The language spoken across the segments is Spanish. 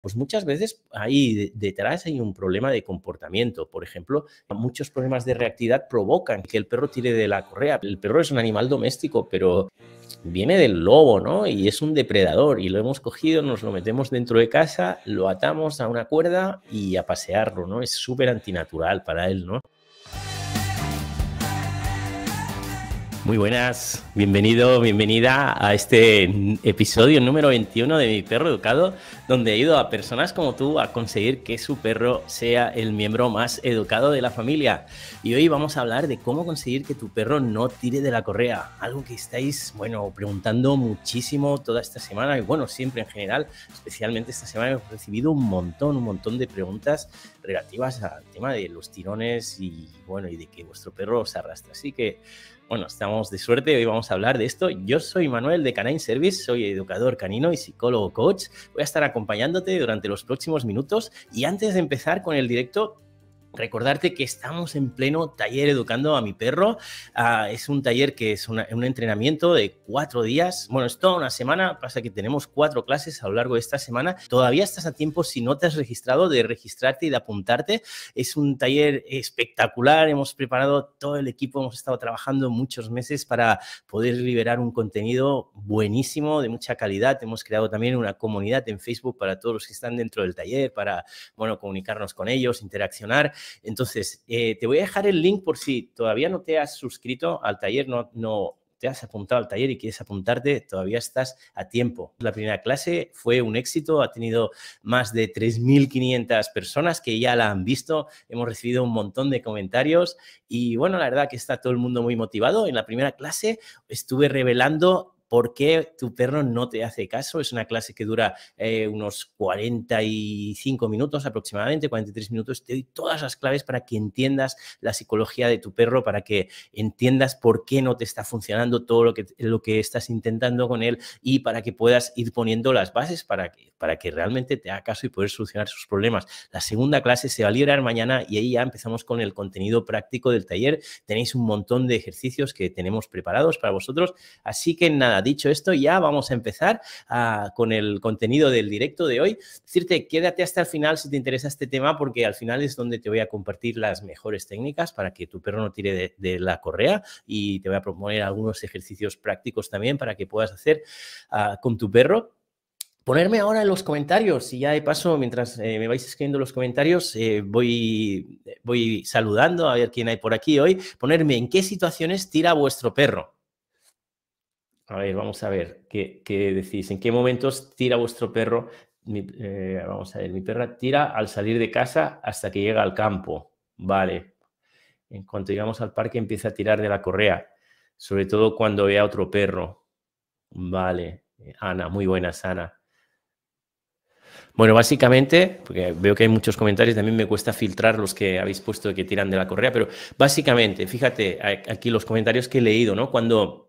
pues muchas veces ahí detrás hay un problema de comportamiento. Por ejemplo, muchos problemas de reactividad provocan que el perro tire de la correa. El perro es un animal doméstico, pero viene del lobo, ¿no? Y es un depredador y lo hemos cogido, nos lo metemos dentro de casa, lo atamos a una cuerda y a pasearlo, ¿no? Es súper antinatural para él, ¿no? Muy buenas, bienvenido, bienvenida a este episodio número 21 de Mi Perro Educado, donde he ido a personas como tú a conseguir que su perro sea el miembro más educado de la familia. Y hoy vamos a hablar de cómo conseguir que tu perro no tire de la correa, algo que estáis, bueno, preguntando muchísimo toda esta semana y bueno, siempre en general, especialmente esta semana hemos recibido un montón, un montón de preguntas relativas al tema de los tirones y bueno, y de que vuestro perro os arrastra. Así que bueno, estamos de suerte, hoy vamos a hablar de esto. Yo soy Manuel de Canine Service, soy educador canino y psicólogo coach. Voy a estar acompañándote durante los próximos minutos y antes de empezar con el directo, recordarte que estamos en pleno taller educando a mi perro. Ah, es un taller que es un entrenamiento de cuatro días. Bueno, es toda una semana. Pasa que tenemos cuatro clases a lo largo de esta semana. Todavía estás a tiempo, si no te has registrado, de registrarte y de apuntarte. Es un taller espectacular. Hemos preparado todo el equipo. Hemos estado trabajando muchos meses para poder liberar un contenido buenísimo, de mucha calidad. Hemos creado también una comunidad en Facebook para todos los que están dentro del taller, para, bueno, comunicarnos con ellos, interaccionar. Entonces, eh, te voy a dejar el link por si todavía no te has suscrito al taller, no, no te has apuntado al taller y quieres apuntarte, todavía estás a tiempo. La primera clase fue un éxito, ha tenido más de 3.500 personas que ya la han visto, hemos recibido un montón de comentarios y bueno, la verdad que está todo el mundo muy motivado. En la primera clase estuve revelando ¿Por qué tu perro no te hace caso? Es una clase que dura eh, unos 45 minutos aproximadamente, 43 minutos. Te doy todas las claves para que entiendas la psicología de tu perro, para que entiendas por qué no te está funcionando todo lo que, lo que estás intentando con él y para que puedas ir poniendo las bases para que, para que realmente te haga caso y poder solucionar sus problemas. La segunda clase se va a liberar mañana y ahí ya empezamos con el contenido práctico del taller. Tenéis un montón de ejercicios que tenemos preparados para vosotros. Así que nada, dicho esto, ya vamos a empezar ah, con el contenido del directo de hoy. Decirte, quédate hasta el final si te interesa este tema, porque al final es donde te voy a compartir las mejores técnicas para que tu perro no tire de, la correa y te voy a proponer algunos ejercicios prácticos también para que puedas hacer ah, con tu perro. Ponerme ahora en los comentarios y ya de paso, mientras eh, me vais escribiendo los comentarios, eh, voy, voy saludando a ver quién hay por aquí hoy. Ponerme en qué situaciones tira vuestro perro a ver, vamos a ver, ¿qué, decís? ¿En qué momentos tira vuestro perro? Eh, vamos a ver, mi perra tira al salir de casa hasta que llega al campo. Vale. En cuanto llegamos al parque empieza a tirar de la correa, sobre todo cuando ve a otro perro. Vale. Ana, muy buenas, Ana. Bueno, básicamente, porque veo que hay muchos comentarios, también me cuesta filtrar los que habéis puesto que tiran de la correa, pero básicamente, fíjate aquí los comentarios que he leído, ¿no? Cuando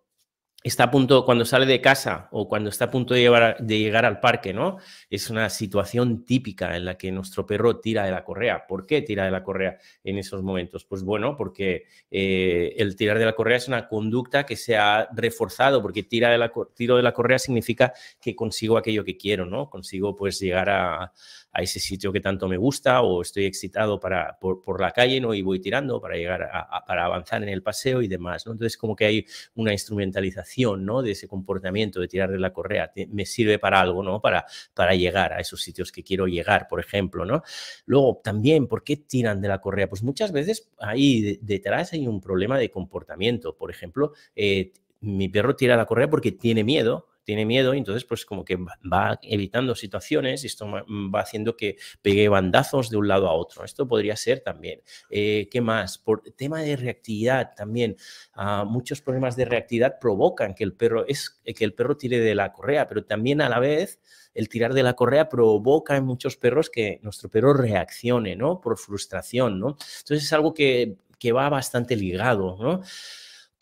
está a punto, cuando sale de casa o cuando está a punto de, de, llegar al parque, ¿no? Es una situación típica en la que nuestro perro tira de la correa. ¿Por qué tira de la correa en esos momentos? Pues bueno, porque eh, el tirar de la correa es una conducta que se ha reforzado, porque tira de la, tiro de la correa significa que consigo aquello que quiero, ¿no? Consigo pues llegar a, a ese sitio que tanto me gusta o estoy excitado para, por, la calle ¿no? y voy tirando para llegar a, para avanzar en el paseo y demás. ¿no? Entonces, como que hay una instrumentalización ¿no? de ese comportamiento de tirar de la correa. me sirve para algo, ¿no? Para, para llegar a esos sitios que quiero llegar, por ejemplo. ¿no? Luego, también, ¿por qué tiran de la correa? Pues muchas veces ahí detrás hay un problema de comportamiento. Por ejemplo, eh, mi perro tira la correa porque tiene miedo tiene miedo y entonces pues como que va evitando situaciones y esto va haciendo que pegue bandazos de un lado a otro. Esto podría ser también. Eh, ¿Qué más? Por tema de reactividad también. Ah, muchos problemas de reactividad provocan que el, perro es, que el perro tire de la correa, pero también a la vez el tirar de la correa provoca en muchos perros que nuestro perro reaccione, ¿no? Por frustración, ¿no? Entonces es algo que, que va bastante ligado, ¿no?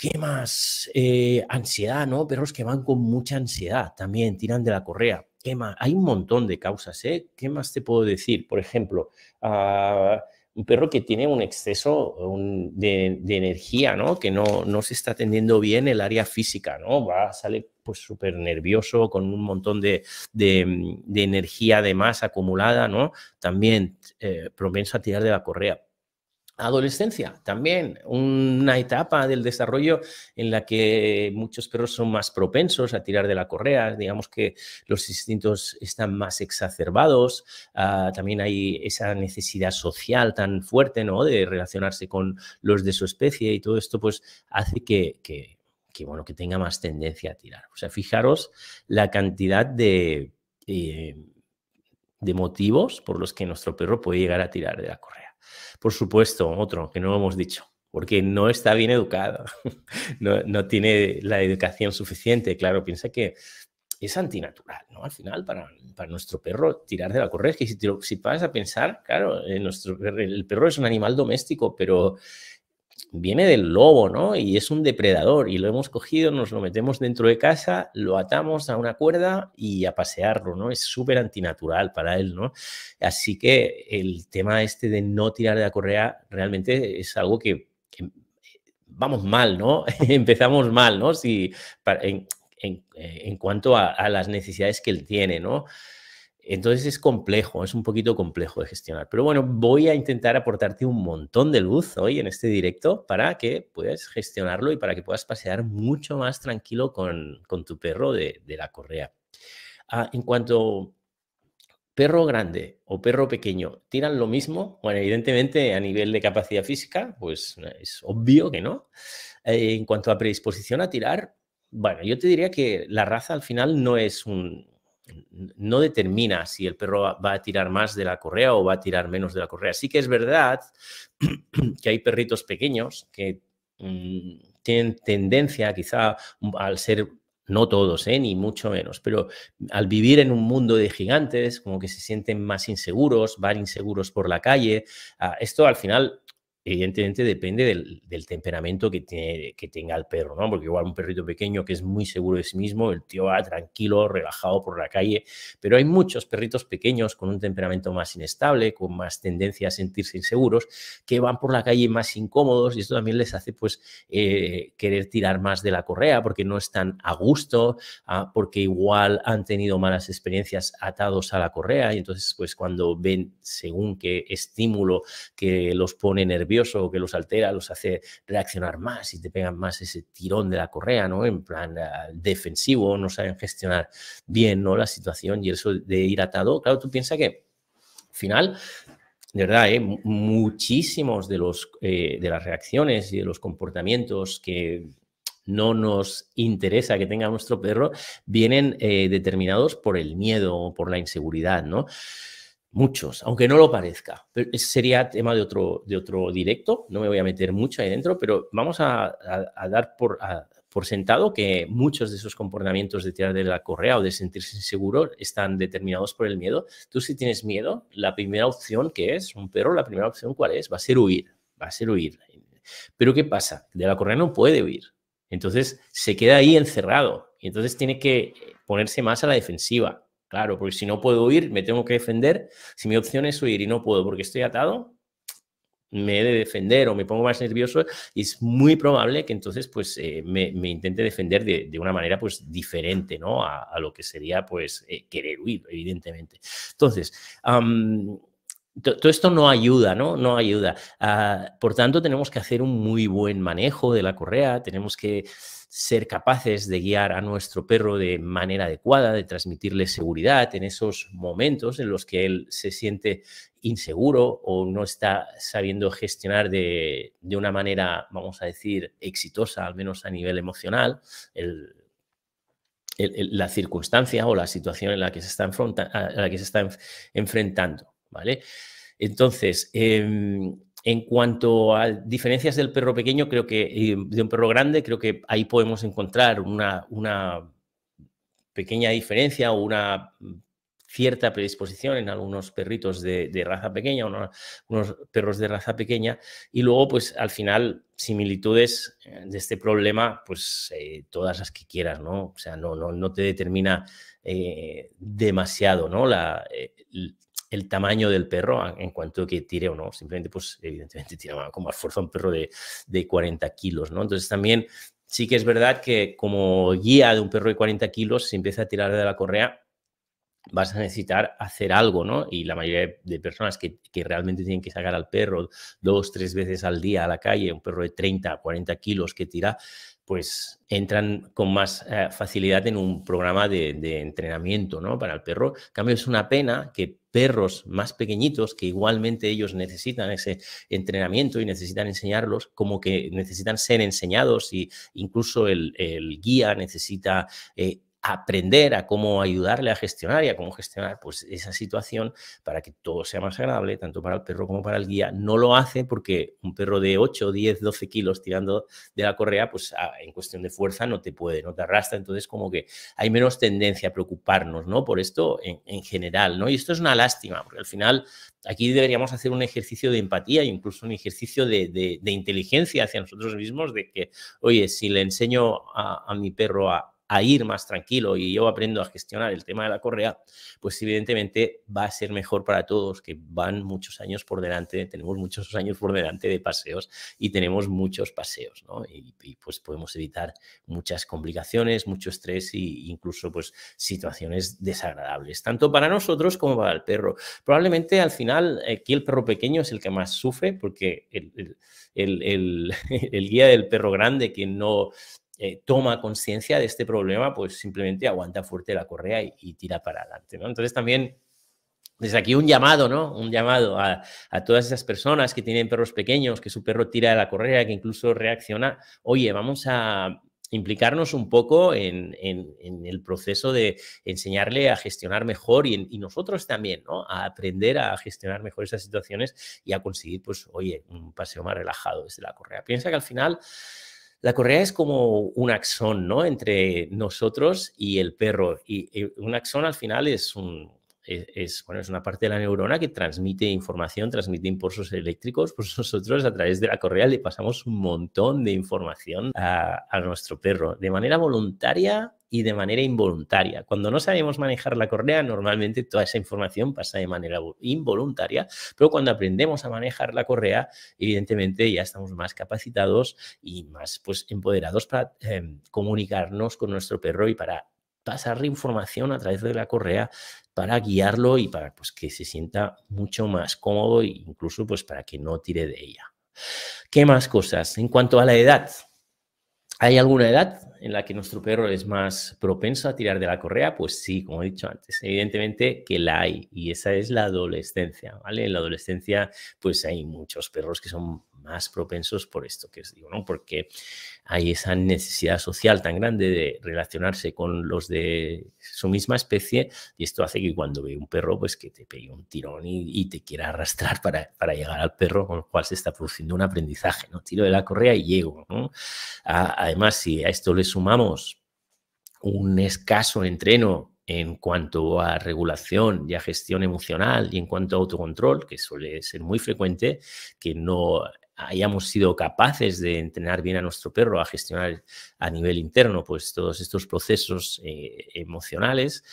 ¿Qué más? Eh, ansiedad, ¿no? Perros que van con mucha ansiedad también, tiran de la correa. ¿Qué más? Hay un montón de causas, ¿eh? ¿Qué más te puedo decir? Por ejemplo, ah, un perro que tiene un exceso eh, de, energía, ¿no? Que no, se está atendiendo bien el área física, ¿no? Va, sale pues súper nervioso, con un montón de, mm, energía de más acumulada, ¿no? También eh, propenso a tirar de la correa. Adolescencia, también una etapa del desarrollo en la que muchos perros son más propensos a tirar de la correa, digamos que los instintos están más exacerbados, ah, también hay esa necesidad social tan fuerte, ¿no? De relacionarse con los de su especie y todo esto pues hace que, bueno, que tenga más tendencia a tirar. O sea, fijaros la cantidad de, eh, de motivos por los que nuestro perro puede llegar a tirar de la correa. Por supuesto, otro que no hemos dicho, porque no está bien educado, no, tiene la educación suficiente. Claro, piensa que es antinatural, ¿no? Al final, para, nuestro perro, tirar de la correa es que si, si vas a pensar, claro, eh, nuestro, el perro es un animal doméstico, pero viene del lobo, ¿no? Y es un depredador y lo hemos cogido, nos lo metemos dentro de casa, lo atamos a una cuerda y a pasearlo, ¿no? Es súper antinatural para él, ¿no? Así que el tema este de no tirar de la correa realmente es algo que, vamos mal, ¿no? Empezamos mal, ¿no? Si, eh, en, cuanto a las necesidades que él tiene, ¿no? Entonces es complejo, es un poquito complejo de gestionar. Pero bueno, voy a intentar aportarte un montón de luz hoy en este directo para que puedas gestionarlo y para que puedas pasear mucho más tranquilo con, tu perro de, la correa. Ah, en cuanto perro grande o perro pequeño, ¿tiran lo mismo? Bueno, evidentemente a nivel de capacidad física, pues es obvio que no. Eh, en cuanto a predisposición a tirar, bueno, yo te diría que la raza al final no es un, no determina si el perro va a tirar más de la correa o va a tirar menos de la correa. Sí que es verdad que hay perritos pequeños que mm, tienen tendencia, quizá al ser, no todos, ¿eh? ni mucho menos, pero al vivir en un mundo de gigantes, como que se sienten más inseguros, van inseguros por la calle. Ah, esto al final evidentemente depende del, temperamento que, que tenga el perro, ¿no? Porque igual un perrito pequeño que es muy seguro de sí mismo, el tío va tranquilo, relajado por la calle, pero hay muchos perritos pequeños con un temperamento más inestable, con más tendencia a sentirse inseguros, que van por la calle más incómodos y esto también les hace pues eh, querer tirar más de la correa porque no están a gusto, ah, porque igual han tenido malas experiencias atados a la correa y entonces pues cuando ven según qué estímulo que los pone nerviosos, que los altera, los hace reaccionar más y te pegan más ese tirón de la correa, ¿no? En plan ah, defensivo, no saben gestionar bien, ¿no? La situación y eso de ir atado. Claro, tú piensas que al final de verdad, ¿eh? muchísimos de, los, eh, de las reacciones y de los comportamientos que no nos interesa que tenga nuestro perro vienen eh, determinados por el miedo o por la inseguridad, ¿no? Muchos, aunque no lo parezca. Pero ese sería tema de otro, de otro directo, no me voy a meter mucho ahí dentro, pero vamos a, dar por, por sentado que muchos de esos comportamientos de tirar de la correa o de sentirse inseguro están determinados por el miedo. Tú si tienes miedo, la primera opción que es, un perro, la primera opción cuál es, va a ser huir, va a ser huir. Pero ¿qué pasa? De la correa no puede huir. Entonces se queda ahí encerrado y entonces tiene que ponerse más a la defensiva. Claro, porque si no puedo huir, me tengo que defender. Si mi opción es huir y no puedo porque estoy atado, me he de defender o me pongo más nervioso y es muy probable que entonces pues eh, me, intente defender de, una manera pues diferente, ¿no? A, lo que sería pues eh, querer huir, evidentemente. Entonces, todo esto no ayuda, ¿no? No ayuda. Ah, por tanto, tenemos que hacer un muy buen manejo de la correa, tenemos que ser capaces de guiar a nuestro perro de manera adecuada, de transmitirle seguridad en esos momentos en los que él se siente inseguro o no está sabiendo gestionar de, una manera, vamos a decir, exitosa, al menos a nivel emocional, la circunstancia o la situación en la que se está, la que se está enfrentando. ¿vale? Entonces, em, en cuanto a diferencias del perro pequeño, creo que de un perro grande, creo que ahí podemos encontrar una, una pequeña diferencia o una cierta predisposición en algunos perritos de, raza pequeña, o unos, perros de raza pequeña, y luego, pues al final, similitudes eh, de este problema, pues eh, todas las que quieras, ¿no? O sea, no, no, no te determina eh, demasiado, ¿no? La, el tamaño del perro en cuanto que tire o no. Simplemente, pues, evidentemente, tiraba como más fuerza un perro de, 40 kilos, ¿no? Entonces, también sí que es verdad que como guía de un perro de 40 kilos, si empieza a tirar de la correa, vas a necesitar hacer algo, ¿no? Y la mayoría de personas que, que, realmente tienen que sacar al perro dos, tres veces al día a la calle, un perro de 30, 40 kilos que tira, pues entran con más eh, facilidad en un programa de, entrenamiento ¿no? para el perro. En cambio, es una pena que perros más pequeñitos, que igualmente ellos necesitan ese entrenamiento y necesitan enseñarlos, como que necesitan ser enseñados y incluso el, guía necesita eh, aprender a cómo ayudarle a gestionar y a cómo gestionar pues, esa situación para que todo sea más agradable, tanto para el perro como para el guía. No lo hace porque un perro de 8, 10, 12 kilos tirando de la correa, pues ah, en cuestión de fuerza no te puede, no te arrastra. Entonces, como que hay menos tendencia a preocuparnos ¿no? por esto en, general. ¿no? Y esto es una lástima, porque al final aquí deberíamos hacer un ejercicio de empatía e incluso un ejercicio de, inteligencia hacia nosotros mismos, de que, oye, si le enseño a mi perro a a ir más tranquilo y yo aprendo a gestionar el tema de la correa, pues evidentemente va a ser mejor para todos, que van muchos años por delante, tenemos muchos años por delante de paseos y tenemos muchos paseos, ¿no? Y, pues podemos evitar muchas complicaciones, mucho estrés e incluso pues situaciones desagradables, tanto para nosotros como para el perro. Probablemente al final aquí el perro pequeño es el que más sufre porque el, el, el, el guía del perro grande que no eh, toma conciencia de este problema, pues simplemente aguanta fuerte la correa y, tira para adelante. ¿no? Entonces también desde aquí un llamado, ¿no? Un llamado a, todas esas personas que tienen perros pequeños, que su perro tira de la correa, que incluso reacciona. Oye, vamos a implicarnos un poco en, el proceso de enseñarle a gestionar mejor y, y, nosotros también, ¿no? A aprender a gestionar mejor esas situaciones y a conseguir, pues, oye, un paseo más relajado desde la correa. Piensa que al final la correa es como un axón, ¿no? Entre nosotros y el perro. Y, y un axón al final es un, es, bueno, es una parte de la neurona que transmite información, transmite impulsos eléctricos, pues nosotros a través de la correa le pasamos un montón de información a, nuestro perro, de manera voluntaria y de manera involuntaria. Cuando no sabemos manejar la correa, normalmente toda esa información pasa de manera involuntaria, pero cuando aprendemos a manejar la correa, evidentemente ya estamos más capacitados y más pues, empoderados para em, comunicarnos con nuestro perro y para pasarle información a través de la correa para guiarlo y para pues, que se sienta mucho más cómodo e incluso pues, para que no tire de ella. ¿Qué más cosas? En cuanto a la edad, ¿hay alguna edad en la que nuestro perro es más propenso a tirar de la correa? Pues sí, como he dicho antes, evidentemente que la hay y esa es la adolescencia, ¿vale? En la adolescencia pues hay muchos perros que son más propensos por esto que os digo, ¿no? Porque hay esa necesidad social tan grande de relacionarse con los de su misma especie y esto hace que cuando ve un perro, pues que te pegue un tirón y, te quiera arrastrar para, llegar al perro, con lo cual se está produciendo un aprendizaje, ¿no? Tiro de la correa y llego, además, si a esto le sumamos un escaso entreno en cuanto a regulación y a gestión emocional y en cuanto a autocontrol, que suele ser muy frecuente, que no hayamos sido capaces de entrenar bien a nuestro perro, a gestionar a nivel interno, pues todos estos procesos eh, emocionales,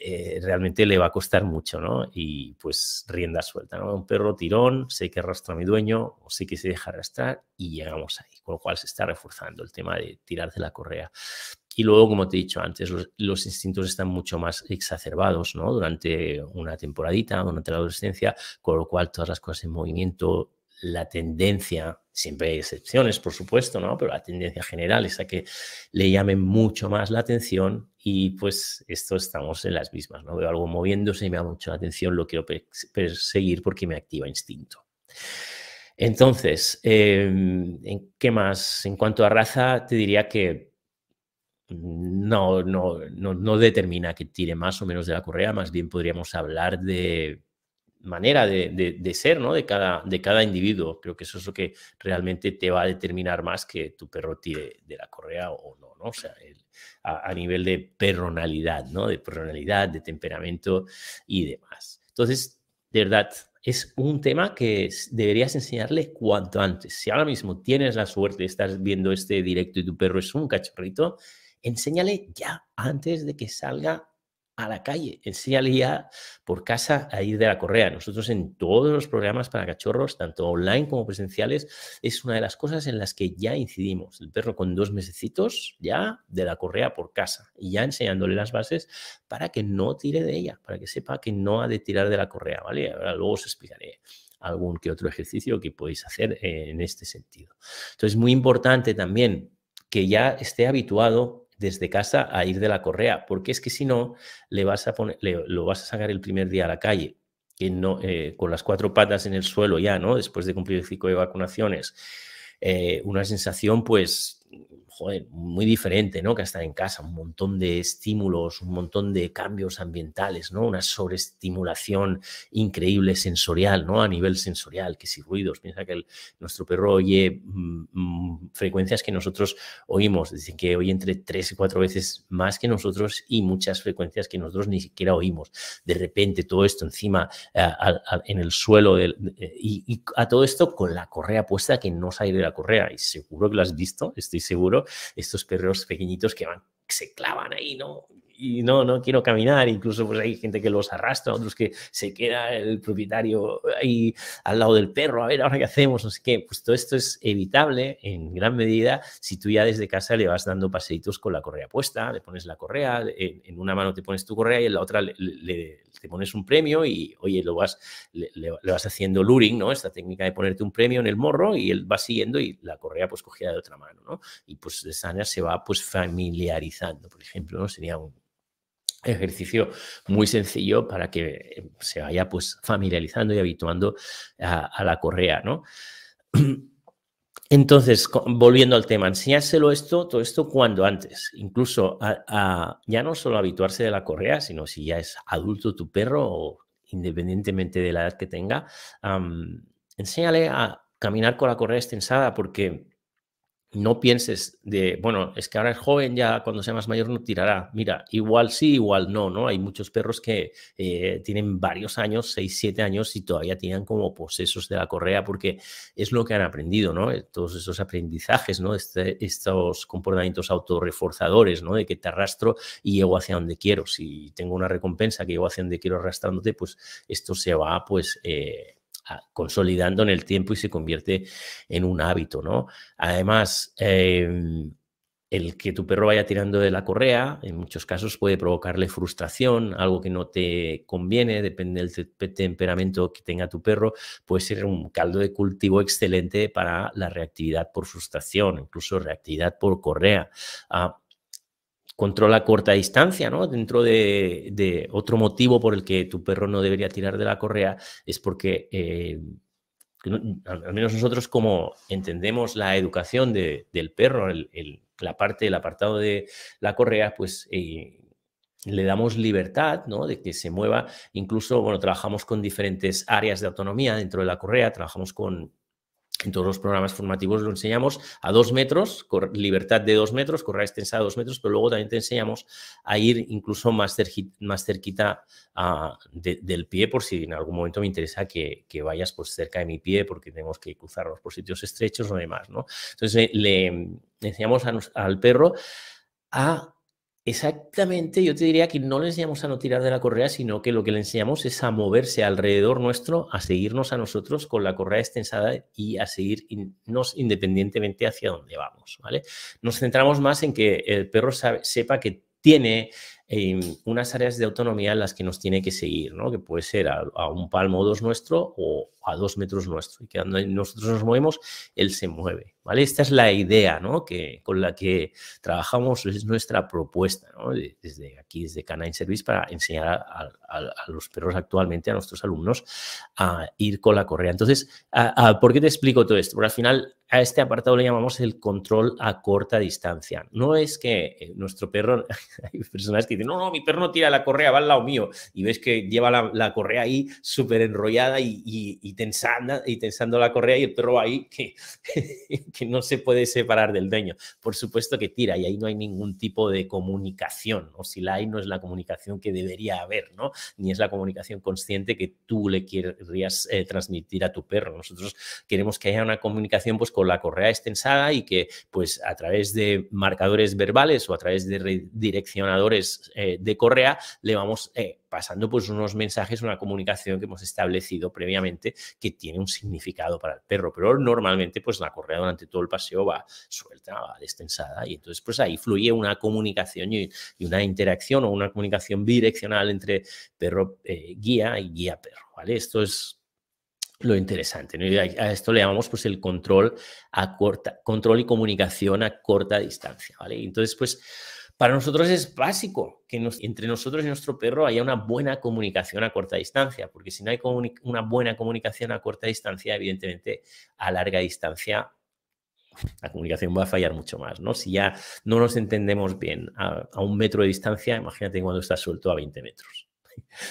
eh, realmente le va a costar mucho, ¿no? Y pues rienda suelta, ¿no? Un perro tirón, sé que arrastra a mi dueño, o sé que se deja arrastrar y llegamos ahí, con lo cual se está reforzando el tema de tirar de la correa. Y luego, como te he dicho antes, los, los, instintos están mucho más exacerbados ¿no? durante una temporadita, durante la adolescencia, con lo cual todas las cosas en movimiento, la tendencia, siempre hay excepciones, por supuesto, ¿no? Pero la tendencia general es a que le llamen mucho más la atención y pues esto estamos en las mismas, ¿no? Veo algo moviéndose y me da mucho la atención, lo quiero perseguir porque me activa instinto. Entonces, em, ¿en qué más? En cuanto a raza, te diría que no, no, no determina que tire más o menos de la correa, más bien podríamos hablar de manera de, ser, ¿no? De cada, de cada individuo. Creo que eso es lo que realmente te va a determinar más que tu perro tire de la correa o no, ¿no? O sea, a, nivel de perronalidad, ¿no? De personalidad de temperamento y demás. Entonces, de verdad, es un tema que deberías enseñarle cuanto antes. Si ahora mismo tienes la suerte de estar viendo este directo y tu perro es un cachorrito, enséñale ya antes de que salga a la calle, enséñale ya por casa a ir de la correa. Nosotros en todos los programas para cachorros, tanto online como presenciales, es una de las cosas en las que ya incidimos. El perro con dos mesecitos ya de la correa por casa y ya enseñándole las bases para que no tire de ella, para que sepa que no ha de tirar de la correa, ¿vale? Ahora luego os explicaré algún que otro ejercicio que podéis hacer eh, en este sentido. Entonces, muy importante también que ya esté habituado desde casa a ir de la correa, porque es que si no, le vas a poner, lo vas a sacar el primer día a la calle, que no, eh, con las cuatro patas en el suelo ya, ¿no? Después de cumplir el ciclo de vacunaciones. Eh, una sensación, pues, joder, muy diferente, ¿no? Que estar en casa, un montón de estímulos, un montón de cambios ambientales, ¿no? Una sobreestimulación increíble sensorial, ¿no? A nivel sensorial, que si ruidos, piensa que nuestro perro oye mm, mm, frecuencias que nosotros oímos, dicen que oye entre tres y cuatro veces más que nosotros y muchas frecuencias que nosotros ni siquiera oímos. De repente todo esto encima eh, en el suelo eh, y, y a todo esto con la correa puesta que no sale de la correa y seguro que lo has visto, estoy seguro, estos perros pequeñitos que van, se clavan ahí, ¿no? y no, no quiero caminar. Incluso pues hay gente que los arrastra, otros que se queda el propietario ahí al lado del perro, a ver, ahora qué hacemos, no sé qué. Pues todo esto es evitable en gran medida si tú ya desde casa le vas dando paseitos con la correa puesta, le pones la correa, en, una mano te pones tu correa y en la otra le, te pones un premio y, oye, lo vas, le, vas haciendo luring, ¿no? Esta técnica de ponerte un premio en el morro y él va siguiendo y la correa pues cogida de otra mano, ¿no? Y pues de sana se va pues familiarizando, por ejemplo, ¿no? Sería un, ejercicio muy sencillo para que eh, se vaya pues familiarizando y habituando a, la correa, ¿no? Entonces, volviendo al tema, enseñárselo esto, todo esto cuando antes, incluso ya no solo habituarse de la correa, sino si ya es adulto tu perro o independientemente de la edad que tenga, enséñale a caminar con la correa extensada porque no pienses de, bueno, es que ahora es joven, ya cuando sea más mayor no tirará. Mira, igual sí, igual no, ¿no? Hay muchos perros que eh, tienen varios años, seis siete años, y todavía tienen como posesos de la correa porque es lo que han aprendido, ¿no? Eh, todos esos aprendizajes, ¿no? Este, estos comportamientos autorreforzadores, ¿no? De que te arrastro y llego hacia donde quiero. Si tengo una recompensa que llego hacia donde quiero arrastrándote, pues esto se va, pues... Eh, consolidando en el tiempo y se convierte en un hábito, ¿no? Además, em, el que tu perro vaya tirando de la correa, en muchos casos puede provocarle frustración, algo que no te conviene, depende del temperamento que tenga tu perro, puede ser un caldo de cultivo excelente para la reactividad por frustración, incluso reactividad por correa. Ah, control a corta distancia, ¿no? Dentro de, otro motivo por el que tu perro no debería tirar de la correa es porque, eh, al menos nosotros como entendemos la educación del perro, el, la parte, el apartado de la correa, pues eh, le damos libertad, ¿no? De que se mueva, incluso, bueno, trabajamos con diferentes áreas de autonomía dentro de la correa, trabajamos con en todos los programas formativos lo enseñamos a dos metros, libertad de dos metros, correr extensa de dos metros, pero luego también te enseñamos a ir incluso más, cerquita ah, del pie, por si en algún momento me interesa que, vayas pues, cerca de mi pie, porque tenemos que cruzarnos por sitios estrechos o demás. ¿no? Entonces le, enseñamos al perro a Exactamente, yo te diría que no le enseñamos a no tirar de la correa, sino que lo que le enseñamos es a moverse alrededor nuestro, a seguirnos a nosotros con la correa extensada y a seguirnos independientemente hacia donde vamos, ¿vale? Nos centramos más en que el perro sepa que tiene eh, unas áreas de autonomía en las que nos tiene que seguir, ¿no? Que puede ser a, un palmo o dos nuestro o a dos metros nuestro. Y que nosotros nos movemos, él se mueve. ¿vale? Esta es la idea que, con la que trabajamos, es nuestra propuesta desde aquí, desde Canine Service, para enseñar a, los perros actualmente, a nuestros alumnos, a ir con la correa. Entonces, ¿por qué te explico todo esto? Porque al final a este apartado le llamamos el control a corta distancia. No es que eh, nuestro perro, hay personas que dicen, no, no, mi perro no tira la correa, va al lado mío. Y ves que lleva la, correa ahí súper enrollada y, y, y, tensando, y tensando la correa y el perro ahí que, que no se puede separar del dueño. Por supuesto que tira y ahí no hay ningún tipo de comunicación. O si la hay, no es la comunicación que debería haber, ¿no? Ni es la comunicación consciente que tú le querrías eh, transmitir a tu perro. Nosotros queremos que haya una comunicación pues, con la correa extensada y que pues a través de marcadores verbales o a través de redireccionadores eh, de correa le vamos eh, pasando pues unos mensajes, una comunicación que hemos establecido previamente que tiene un significado para el perro, pero normalmente pues la correa durante todo el paseo va suelta, va destensada y entonces pues ahí fluye una comunicación y, una interacción o una comunicación bidireccional entre perro eh, guía y guía perro, ¿vale? Esto es lo interesante. a esto le llamamos pues, el control, a corta, control y comunicación a corta distancia. ¿vale? Entonces, pues para nosotros es básico que entre nosotros y nuestro perro haya una buena comunicación a corta distancia, porque si no hay una buena comunicación a corta distancia, evidentemente a larga distancia la comunicación va a fallar mucho más, ¿no? Si ya no nos entendemos bien a, a un metro de distancia, imagínate cuando estás suelto a 20 metros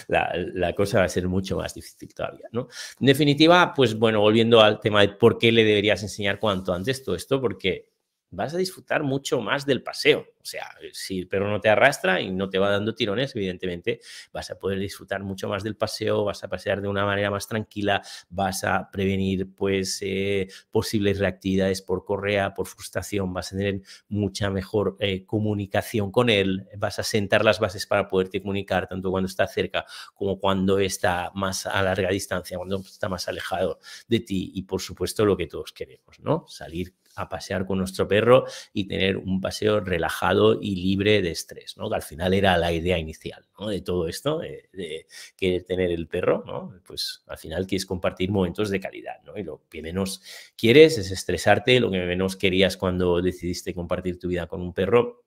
la, cosa va a ser mucho más difícil todavía, ¿no? En definitiva, pues bueno, volviendo al tema de por qué le deberías enseñar cuanto antes todo esto, porque vas a disfrutar mucho más del paseo. O sea, si el perro no te arrastra y no te va dando tirones, evidentemente vas a poder disfrutar mucho más del paseo, vas a pasear de una manera más tranquila, vas a prevenir pues eh, posibles reactividades por correa, por frustración, vas a tener mucha mejor eh, comunicación con él, vas a sentar las bases para poderte comunicar tanto cuando está cerca como cuando está más a larga distancia, cuando está más alejado de ti y por supuesto lo que todos queremos, ¿no? Salir a pasear con nuestro perro y tener un paseo relajado y libre de estrés, ¿no? Que al final era la idea inicial, De todo esto, de, querer tener el perro, ¿no? Pues al final quieres compartir momentos de calidad, ¿no? Y lo que menos quieres es estresarte, lo que menos querías cuando decidiste compartir tu vida con un perro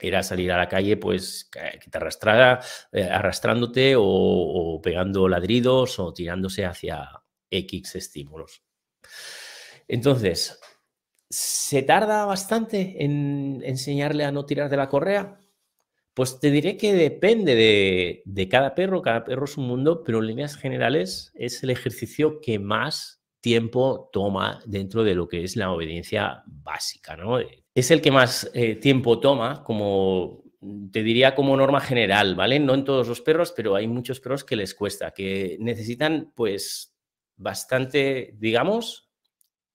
era salir a la calle, pues que te eh, arrastrándote o, pegando ladridos o tirándose hacia X estímulos. Entonces, ¿Se tarda bastante en enseñarle a no tirar de la correa? Pues te diré que depende de, cada perro, cada perro es un mundo, pero en líneas generales es el ejercicio que más tiempo toma dentro de lo que es la obediencia básica, ¿no? Es el que más eh, tiempo toma, como te diría como norma general, ¿vale? No en todos los perros, pero hay muchos perros que les cuesta, que necesitan pues bastante, digamos,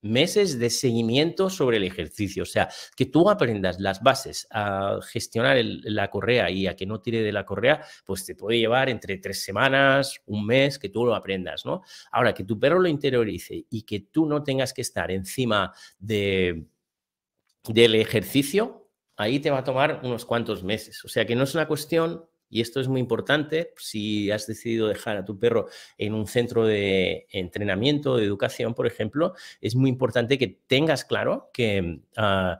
meses de seguimiento sobre el ejercicio. O sea, que tú aprendas las bases a gestionar la correa y a que no tire de la correa, pues te puede llevar entre tres semanas, un mes, que tú lo aprendas, ¿no? Ahora, que tu perro lo interiorice y que tú no tengas que estar encima de, del ejercicio, ahí te va a tomar unos cuantos meses. O sea, que no es una cuestión y esto es muy importante si has decidido dejar a tu perro en un centro de entrenamiento, de educación, por ejemplo, es muy importante que tengas claro que... Ah,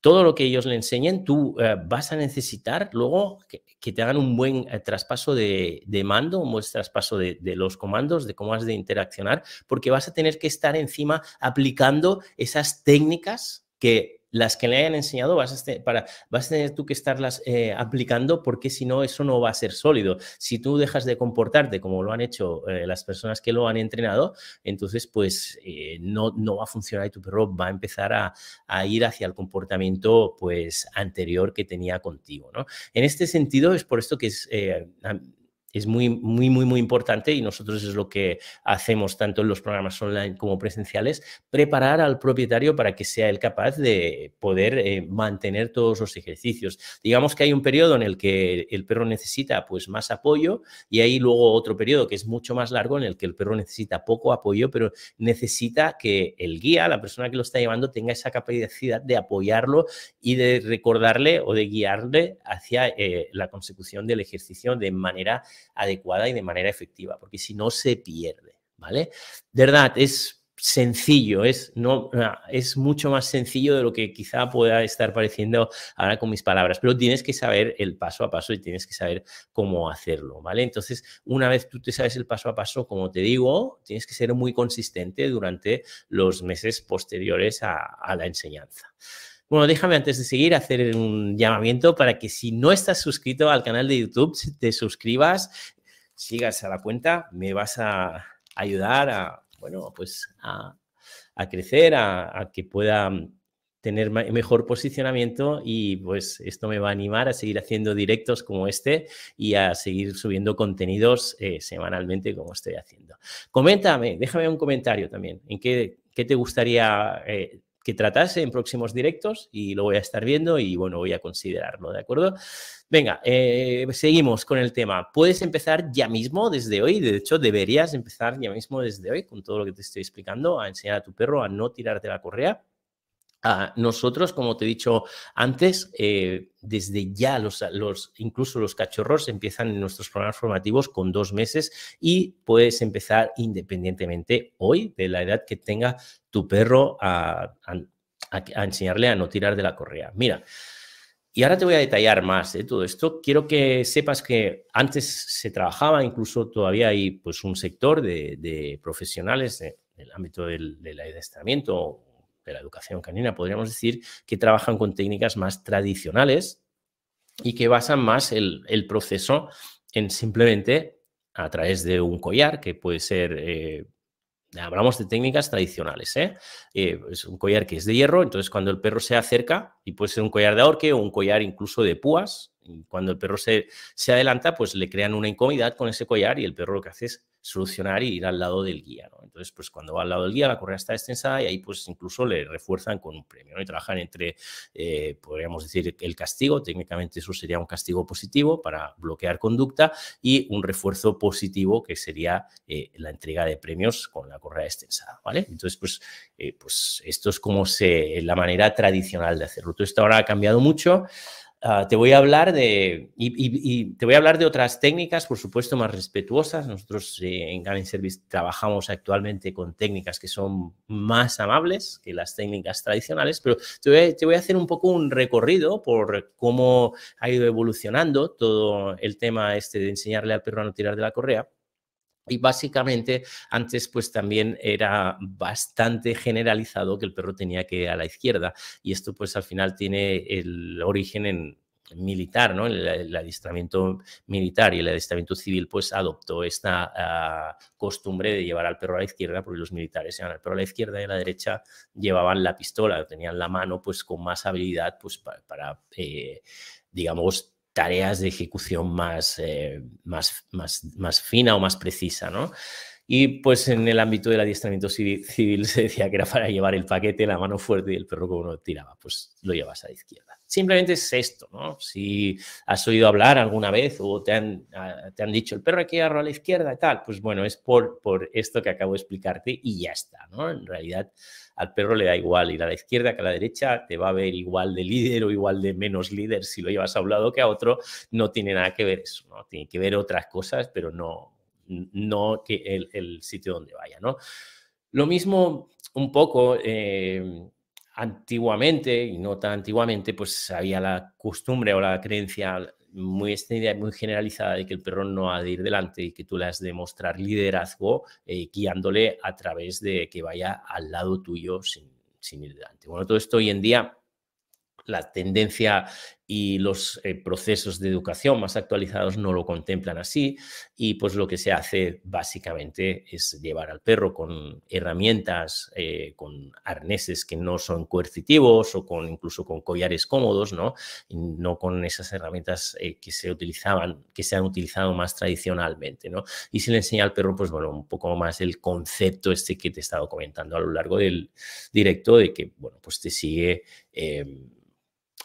todo lo que ellos le enseñen, tú eh, vas a necesitar luego que, te hagan un buen eh, traspaso de, mando, un buen traspaso de, los comandos, de cómo has de interaccionar, porque vas a tener que estar encima aplicando esas técnicas que las que le hayan enseñado vas a, tener, este, para, vas a tener tú que estarlas eh, aplicando porque si no eso no va a ser sólido. Si tú dejas de comportarte como lo han hecho eh, las personas que lo han entrenado, entonces pues eh, no, no va a funcionar y tu perro va a empezar a, ir hacia el comportamiento pues anterior que tenía contigo. ¿no? En este sentido es por esto que es es muy, muy, muy, muy importante y nosotros es lo que hacemos tanto en los programas online como presenciales, preparar al propietario para que sea el capaz de poder eh, mantener todos los ejercicios. Digamos que hay un periodo en el que el perro necesita pues más apoyo y hay luego otro periodo que es mucho más largo en el que el perro necesita poco apoyo, pero necesita que el guía, la persona que lo está llevando, tenga esa capacidad de apoyarlo y de recordarle o de guiarle hacia eh, la consecución del ejercicio de manera adecuada y de manera efectiva, porque si no se pierde, ¿vale? De verdad, es sencillo, es, no, ah, es mucho más sencillo de lo que quizá pueda estar pareciendo ahora con mis palabras, pero tienes que saber el paso a paso y tienes que saber cómo hacerlo, ¿vale? Entonces, una vez tú te sabes el paso a paso, como te digo, tienes que ser muy consistente durante los meses posteriores a, a la enseñanza. Bueno, déjame antes de seguir hacer un llamamiento para que si no estás suscrito al canal de YouTube, te suscribas, sigas a la cuenta, me vas a ayudar a, bueno, pues a, crecer, a, que pueda tener mejor posicionamiento y pues esto me va a animar a seguir haciendo directos como este y a seguir subiendo contenidos eh, semanalmente como estoy haciendo. Coméntame, déjame un comentario también en qué, te gustaría... Eh, que tratase en próximos directos y lo voy a estar viendo y bueno, voy a considerarlo, ¿de acuerdo? Venga, eh, seguimos con el tema. Puedes empezar ya mismo desde hoy, de hecho deberías empezar ya mismo desde hoy con todo lo que te estoy explicando, a enseñar a tu perro a no tirarte la correa nosotros, como te he dicho antes, eh, desde ya los, los, incluso los cachorros empiezan en nuestros programas formativos con dos meses y puedes empezar independientemente hoy de la edad que tenga tu perro a, enseñarle a no tirar de la correa. Mira, y ahora te voy a detallar más de todo esto. Quiero que sepas que antes se trabajaba, incluso todavía hay pues, un sector de, profesionales en del ámbito del, del adiestramiento de la educación canina. Podríamos decir que trabajan con técnicas más tradicionales y que basan más el, proceso en simplemente a través de un collar que puede ser... Eh, hablamos de técnicas tradicionales, ¿eh? Eh, es un collar que es de hierro, entonces cuando el perro se acerca, y puede ser un collar de ahorque o un collar incluso de púas, y cuando el perro se, se, adelanta, pues le crean una incomodidad con ese collar y el perro lo que hace es solucionar y ir al lado del guía. Entonces, pues cuando va al lado del guía, la correa está extensada y ahí pues incluso le refuerzan con un premio y trabajan entre, eh, podríamos decir, el castigo, técnicamente eso sería un castigo positivo para bloquear conducta y un refuerzo positivo que sería eh, la entrega de premios con la correa extensada. ¿vale? Entonces, pues, eh, pues esto es como se, la manera tradicional de hacerlo. esto ahora ha cambiado mucho. Ah, te voy a hablar de y, te voy a hablar de otras técnicas, por supuesto, más respetuosas. Nosotros eh, en Canine Service trabajamos actualmente con técnicas que son más amables que las técnicas tradicionales, pero te voy, a, te voy a hacer un poco un recorrido por cómo ha ido evolucionando todo el tema este de enseñarle al perro a no tirar de la correa y básicamente antes pues también era bastante generalizado que el perro tenía que ir a la izquierda y esto pues al final tiene el origen en militar, ¿no? El, adiestramiento militar y el adiestramiento civil pues adoptó esta ah, costumbre de llevar al perro a la izquierda porque los militares llevan al perro a la izquierda y a la derecha llevaban la pistola, tenían la mano pues con más habilidad pues para, eh, digamos, tareas de ejecución eh, más, más, más, fina o más precisa, ¿no? Y pues en el ámbito del adiestramiento civil, se decía que era para llevar el paquete, la mano fuerte y el perro como uno tiraba, pues lo llevas a la izquierda. Simplemente es esto, ¿no? Si has oído hablar alguna vez o te han, te han dicho el perro que agarrarlo a la izquierda y tal, pues bueno, es por, esto que acabo de explicarte y ya está, ¿no? En realidad al perro le da igual ir a la izquierda que a la derecha, te va a ver igual de líder o igual de menos líder si lo llevas a un lado que a otro, no tiene nada que ver eso, ¿no? Tiene que ver otras cosas, pero no, no que el, sitio donde vaya, ¿no? Lo mismo un poco... Eh, antiguamente, y no tan antiguamente, pues había la costumbre o la creencia muy extendida y muy generalizada de que el perro no ha de ir delante y que tú le has de mostrar liderazgo eh, guiándole a través de que vaya al lado tuyo sin, sin ir delante. Bueno, todo esto hoy en día la tendencia y los eh, procesos de educación más actualizados no lo contemplan así y pues lo que se hace básicamente es llevar al perro con herramientas, eh, con arneses que no son coercitivos o con incluso con collares cómodos, ¿no? no con esas herramientas eh, que se utilizaban, que se han utilizado más tradicionalmente, ¿no? Y se le enseña al perro, pues bueno, un poco más el concepto este que te he estado comentando a lo largo del directo de que, bueno, pues te sigue... Em,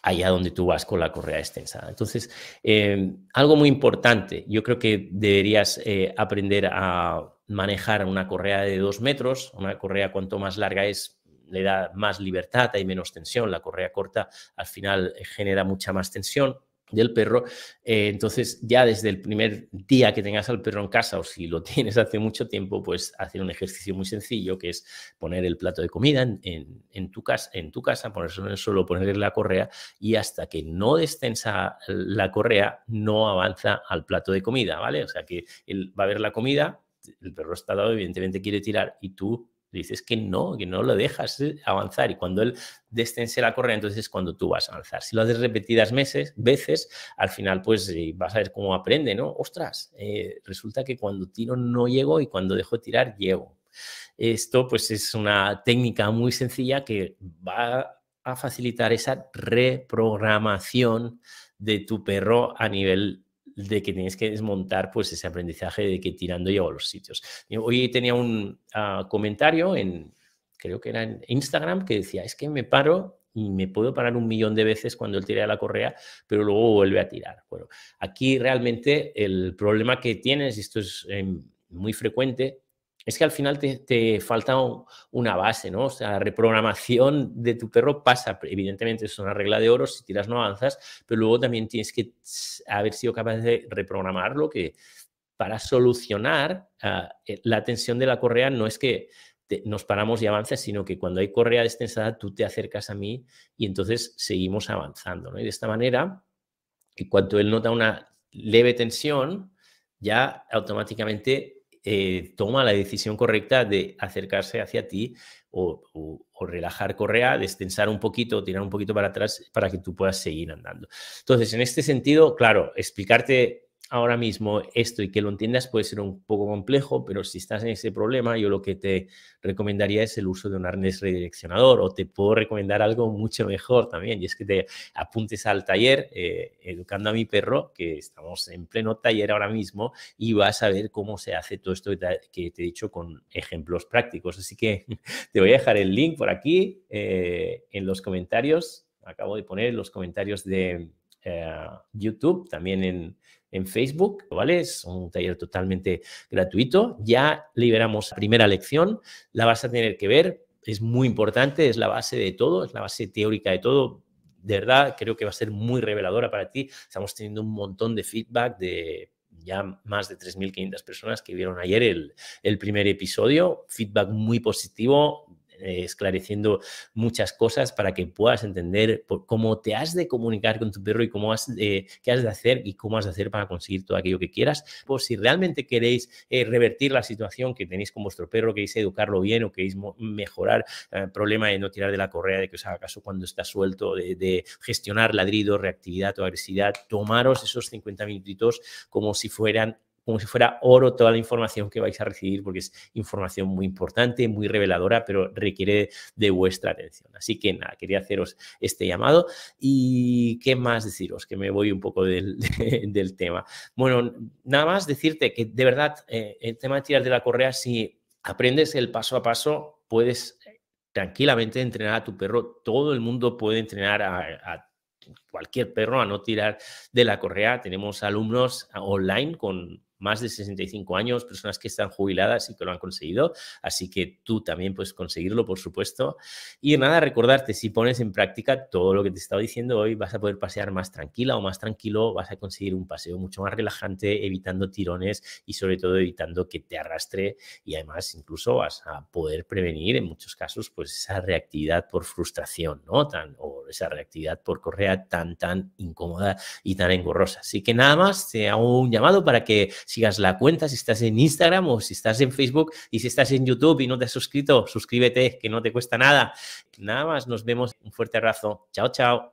allá donde tú vas con la correa extensa. Entonces, em, algo muy importante, yo creo que deberías eh, aprender a manejar una correa de dos metros, una correa cuanto más larga es, le da más libertad, hay menos tensión, la correa corta al final eh, genera mucha más tensión, del perro. Eh, entonces, ya desde el primer día que tengas al perro en casa o si lo tienes hace mucho tiempo, pues hacer un ejercicio muy sencillo que es poner el plato de comida en, tu, casa, en tu casa, ponerlo en el suelo, ponerle la correa y hasta que no descensa la correa, no avanza al plato de comida, ¿vale? O sea que él va a ver la comida, el perro está dado, evidentemente quiere tirar y tú dices que no, que no lo dejas eh, avanzar. Y cuando él descense la correa, entonces es cuando tú vas a avanzar. Si lo haces repetidas meses, veces, al final pues eh, vas a ver cómo aprende, ¿no? Ostras, eh, resulta que cuando tiro no llego y cuando dejo tirar llego. Esto pues es una técnica muy sencilla que va a facilitar esa reprogramación de tu perro a nivel de que tienes que desmontar pues ese aprendizaje de que tirando llego a los sitios. Hoy tenía un ah, comentario en, creo que era en Instagram, que decía, es que me paro y me puedo parar un millón de veces cuando él tira la correa, pero luego vuelve a tirar. Bueno, aquí realmente el problema que tienes, y esto es em, muy frecuente, es que al final te, falta una base, ¿no? O sea, la reprogramación de tu perro pasa, evidentemente es una regla de oro, si tiras no avanzas, pero luego también tienes que haber sido capaz de reprogramarlo que para solucionar ah, eh, la tensión de la correa no es que nos paramos y avanzas, sino que cuando hay correa destensada tú te acercas a mí y entonces seguimos avanzando, ¿no? Y de esta manera, que cuando él nota una leve tensión, ya automáticamente eh, toma la decisión correcta de acercarse hacia ti o, relajar correa, destensar un poquito, tirar un poquito para atrás para que tú puedas seguir andando. Entonces, en este sentido, claro, explicarte ahora mismo esto y que lo entiendas puede ser un poco complejo, pero si estás en ese problema, yo lo que te recomendaría es el uso de un arnés redireccionador o te puedo recomendar algo mucho mejor también y es que te apuntes al taller eh, Educando a mi perro, que estamos en pleno taller ahora mismo y vas a ver cómo se hace todo esto que te he dicho con ejemplos prácticos. Así que te voy a dejar el link por aquí eh, en los comentarios. Acabo de poner los comentarios de eh, YouTube, también en en Facebook, ¿vale? Es un taller totalmente gratuito. Ya liberamos la primera lección, la vas a tener que ver, es muy importante, es la base de todo, es la base teórica de todo. De verdad, creo que va a ser muy reveladora para ti. Estamos teniendo un montón de feedback de ya más de 3.500 personas que vieron ayer el, el primer episodio. Feedback muy positivo, eh, esclareciendo muchas cosas para que puedas entender cómo te has de comunicar con tu perro y cómo has, qué has de hacer y cómo has de hacer para conseguir todo aquello que quieras. Por si realmente queréis eh, revertir la situación que tenéis con vuestro perro, queréis educarlo bien o queréis mejorar el eh, problema de no tirar de la correa, de que os haga caso cuando está suelto, de, gestionar ladrido, reactividad o agresividad, tomaros esos 50 minutitos como si fueran como si fuera oro toda la información que vais a recibir, porque es información muy importante, muy reveladora, pero requiere de vuestra atención. Así que nada, quería haceros este llamado y qué más deciros, que me voy un poco del, tema. Bueno, nada más decirte que de verdad eh, el tema de tirar de la correa, si aprendes el paso a paso, puedes tranquilamente entrenar a tu perro. Todo el mundo puede entrenar a cualquier perro a no tirar de la correa. Tenemos alumnos online con más de 65 años, personas que están jubiladas y que lo han conseguido. Así que tú también puedes conseguirlo, por supuesto. Y nada, recordarte, si pones en práctica todo lo que te he estado diciendo hoy, vas a poder pasear más tranquila o más tranquilo, vas a conseguir un paseo mucho más relajante, evitando tirones y sobre todo evitando que te arrastre y además incluso vas a poder prevenir en muchos casos pues esa reactividad por frustración, ¿no? Tan, o esa reactividad por correa tan, tan incómoda y tan engorrosa. Así que nada más, te hago un llamado para que sigas la cuenta, si estás en Instagram o si estás en Facebook y si estás en YouTube y no te has suscrito, suscríbete, que no te cuesta nada. Nada más, nos vemos. Un fuerte abrazo. Chao, chao.